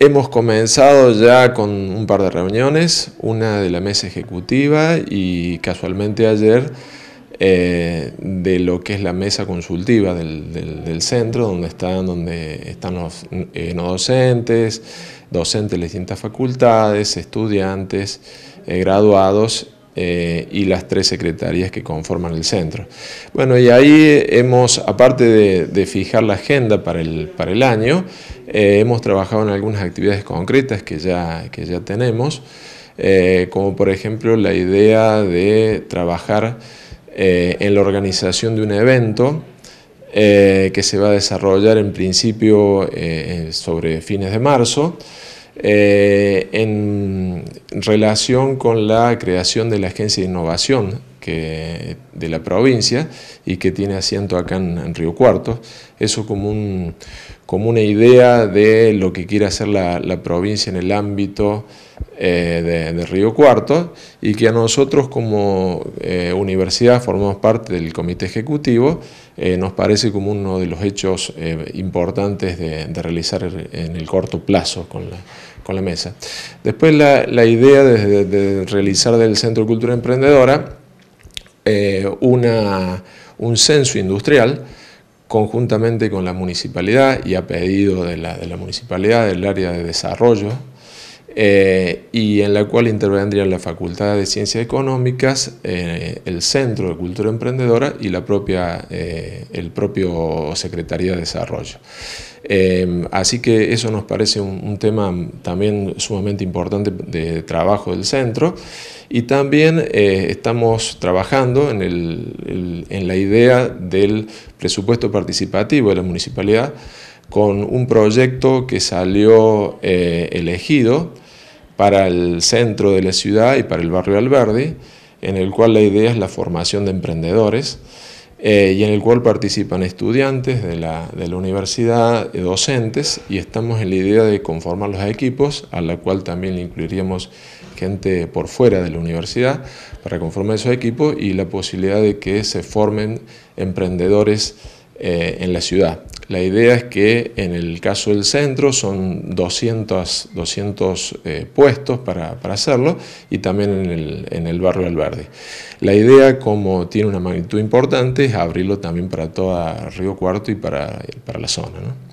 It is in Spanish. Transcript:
Hemos comenzado ya con un par de reuniones, una de la mesa ejecutiva y casualmente ayer eh, de lo que es la mesa consultiva del, centro, donde están, donde están los eh, no docentes, docentes de distintas facultades, estudiantes, eh, graduados eh, y las tres secretarías que conforman el centro. Bueno, y ahí hemos, aparte de, fijar la agenda para el, para el año, eh, hemos trabajado en algunas actividades concretas que ya, ya tenemos, eh, como por ejemplo la idea de trabajar en la organización de un evento que se va a desarrollar en principio sobre fines de marzo, en relación con la creación de la Agencia de Innovación de la provincia y que tiene asiento acá en, Río Cuarto. Eso como, una idea de lo que quiere hacer la provincia en el ámbito eh, de, Río Cuarto y que a nosotros como eh, universidad formamos parte del comité ejecutivo, eh, nos parece como uno de los hechos importantes de, realizar en el corto plazo con la, mesa. Después la, idea de, realizar del Centro de Cultura Emprendedora un censo industrial, conjuntamente con la municipalidad y a pedido de la, de la, municipalidad, del área de desarrollo eh, y en la cual intervendrían la Facultad de Ciencias Económicas, eh, el Centro de Cultura Emprendedora y la propia, eh, el propio Secretaría de Desarrollo. así que eso nos parece un, tema también sumamente importante de trabajo del centro y también estamos trabajando en, el, en la idea del presupuesto participativo de la municipalidad con un proyecto que salió elegido para el centro de la ciudad y para el barrio Alberdi, en el cual la idea es la formación de emprendedores eh, y en el cual participan estudiantes de la, de universidad, eh, docentes, y estamos en la idea de conformar los equipos, a la cual también incluiríamos gente por fuera de la universidad para conformar esos equipos y la posibilidad de que se formen emprendedores eh, en la ciudad. La idea es que en el caso del centro son 200, 200 eh, puestos para, para, hacerlo y también en el, en el barrio Alberdi. La idea, como tiene una magnitud importante, es abrirlo también para toda Río Cuarto y para, para la zona. ¿no?